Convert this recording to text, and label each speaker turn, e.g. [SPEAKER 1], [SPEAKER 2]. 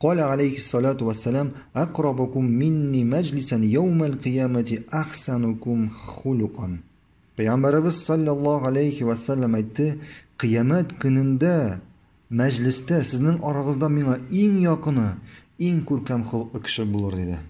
[SPEAKER 1] قال عليه الصلاة والسلام أقربكم مني مجلسا يوم القيامة أحسنكم خلقا пайғамбарымыз саллаллаху алейхи уассалам айтты қиямет күнінде мәжілісте сіздің араңызда миңа ең жақыны ең көркем хұлықты кіші болыр деді